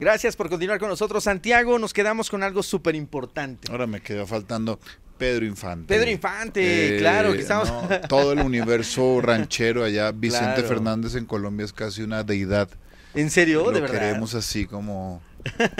Gracias por continuar con nosotros. Santiago, nos quedamos con algo súper importante. Ahora me quedó faltando Pedro Infante. Pedro Infante, eh, claro, que estamos... todo el universo ranchero allá. Vicente Fernández en Colombia es casi una deidad. ¿En serio? de verdad. Lo Queremos así como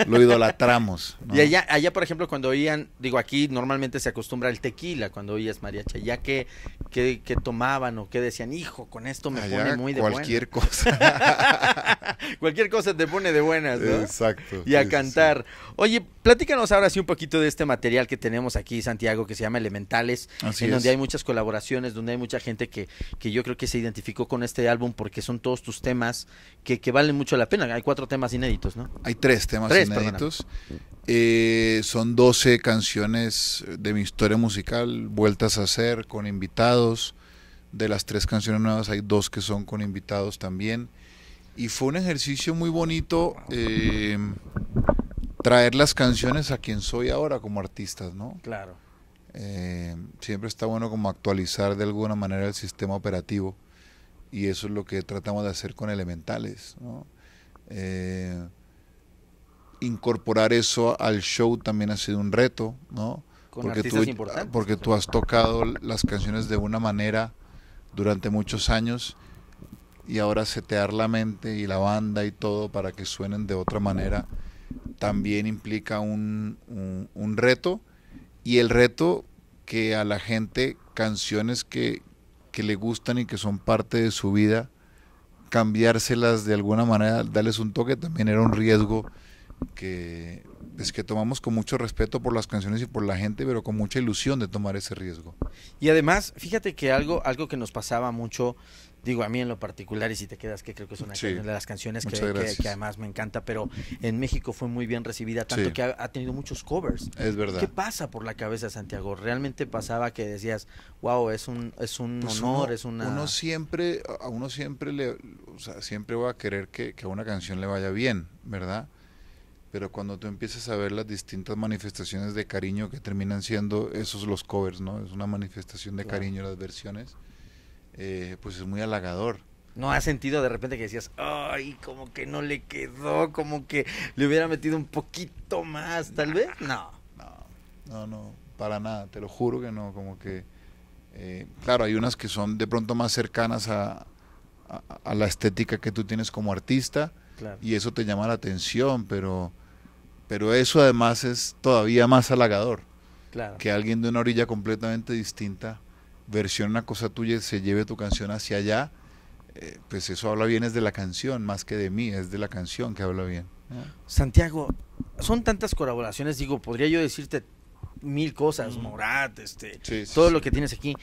lo idolatramos. Y allá, por ejemplo, cuando oían, digo, aquí normalmente se acostumbra el tequila cuando oías mariachi. Ya que, que, tomaban o que decían, hijo, con esto me pone muy de cualquier cosa. cualquier cosa te pone de buenas, ¿no? Exacto. Y a cantar. Oye, platícanos ahora sí un poquito de este material que tenemos aquí, Santiago, que se llama Elementales, en donde hay muchas colaboraciones, donde hay mucha gente que, que yo creo que se identificó con este álbum porque son todos tus temas que, que valen mucho la pena. Hay cuatro temas inéditos, ¿no? Hay tres inéditos. Eh, son 12 canciones de mi historia musical, vueltas a hacer con invitados. De las tres canciones nuevas hay dos que son con invitados también. Y fue un ejercicio muy bonito eh, traer las canciones a quien soy ahora como artista, ¿no? Claro. Eh, siempre está bueno como actualizar de alguna manera el sistema operativo y eso es lo que tratamos de hacer con elementales, ¿no? incorporar eso al show también ha sido un reto, ¿no? porque tú, porque tú has tocado las canciones de una manera durante muchos años y ahora setear la mente y la banda y todo para que suenen de otra manera también implica un, un, un reto y el reto que a la gente canciones que, que le gustan y que son parte de su vida, cambiárselas de alguna manera, darles un toque también era un riesgo que, es pues, que tomamos con mucho respeto por las canciones y por la gente, pero con mucha ilusión de tomar ese riesgo. Y además, fíjate que algo, algo que nos pasaba mucho, digo a mí en lo particular, y si te quedas, que creo que es una de las canciones que, además me encanta, pero en México fue muy bien recibida, tanto que ha, tenido muchos covers. Es verdad. ¿Qué pasa por la cabeza, Santiago? ¿Realmente pasaba que decías, wow, es un, es un pues honor, uno, es una... Uno siempre, a uno siempre le, o sea, siempre va a querer que, que a una canción le vaya bien, ¿verdad? pero cuando tú empiezas a ver las distintas manifestaciones de cariño que terminan siendo esos los covers, ¿no? Es una manifestación de cariño las versiones, eh, pues es muy halagador. ¿No has sentido de repente que decías, ay, como que no le quedó, como que le hubiera metido un poquito más, tal vez? No. No, no, para nada, te lo juro que no, como que... Eh, claro, hay unas que son de pronto más cercanas a, a, la estética que tú tienes como artista y eso te llama la atención, pero pero eso además es todavía más halagador. Claro. Que alguien de una orilla completamente distinta versión una cosa tuya y se lleve tu canción hacia allá, eh, pues eso habla bien es de la canción, más que de mí, es de la canción que habla bien. Santiago, son tantas colaboraciones, digo, podría yo decirte mil cosas, Morat, este, todo lo que tienes aquí.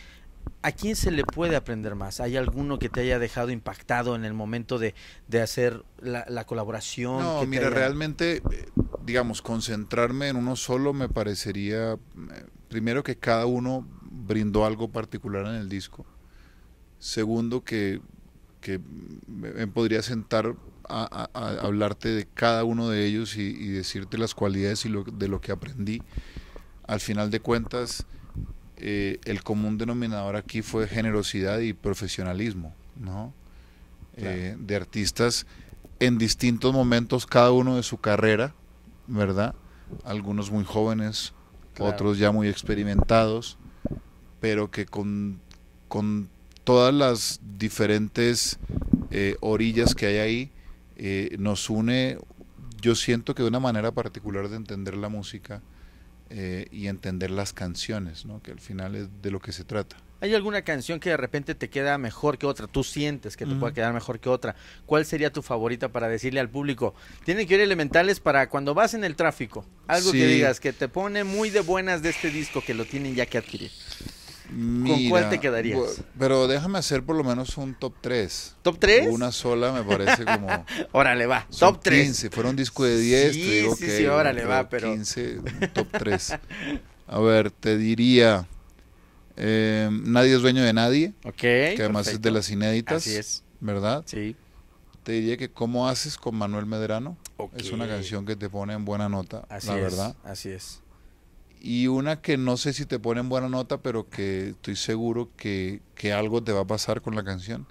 ¿A quién se le puede aprender más? ¿Hay alguno que te haya dejado impactado en el momento de, hacer la, colaboración? No, mira, realmente eh, digamos, concentrarme en uno solo me parecería, eh, primero que cada uno brindó algo particular en el disco, segundo que, me podría sentar a, hablarte de cada uno de ellos y, decirte las cualidades y de lo que aprendí. Al final de cuentas, eh, el común denominador aquí fue generosidad y profesionalismo, ¿no? Eh, de artistas en distintos momentos, cada uno de su carrera, ¿verdad? Algunos muy jóvenes, otros ya muy experimentados, pero que con, con todas las diferentes eh, orillas que hay ahí, eh, nos une, yo siento que de una manera particular de entender la música eh, y entender las canciones, ¿no? que al final es de lo que se trata. ¿Hay alguna canción que de repente te queda mejor que otra? ¿Tú sientes que te puede quedar mejor que otra? ¿Cuál sería tu favorita para decirle al público? Tiene que ir elementales para cuando vas en el tráfico. Algo que digas que te pone muy de buenas de este disco que lo tienen ya que adquirir. ¿Con cuál te quedarías? Pero déjame hacer por lo menos un top 3. ¿Top 3? Una sola me parece como. órale, va. Top 3. 15. Fuera un disco de 10. Sí, te sí, sí, órale, va, pero. 15, top 3. A ver, te diría. Em, nadie es dueño de nadie. Que además es de las inéditas. Así es. ¿Verdad? Sí. Te diría que ¿Cómo haces con Manuel Medrano? Es una canción que te pone en buena nota, la verdad. Así es. Y una que no sé si te pone en buena nota, pero que estoy seguro que, algo te va a pasar con la canción,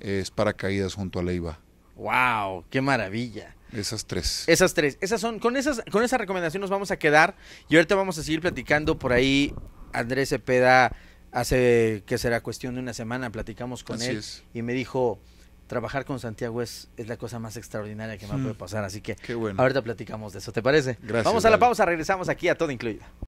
es Paracaídas junto a Leiva. ¡Wow! ¡Qué maravilla! Esas tres. Esas tres. Esas son, con, esas, con esa recomendación nos vamos a quedar y ahorita vamos a seguir platicando por ahí Andrés Cepeda, hace que será cuestión de una semana, platicamos con él y me dijo, trabajar con Santiago es, la cosa más extraordinaria que me ha mm. puede pasar, así que ahorita platicamos de eso, ¿te parece? Gracias, Vamos a la pausa, regresamos aquí a Todo Incluido.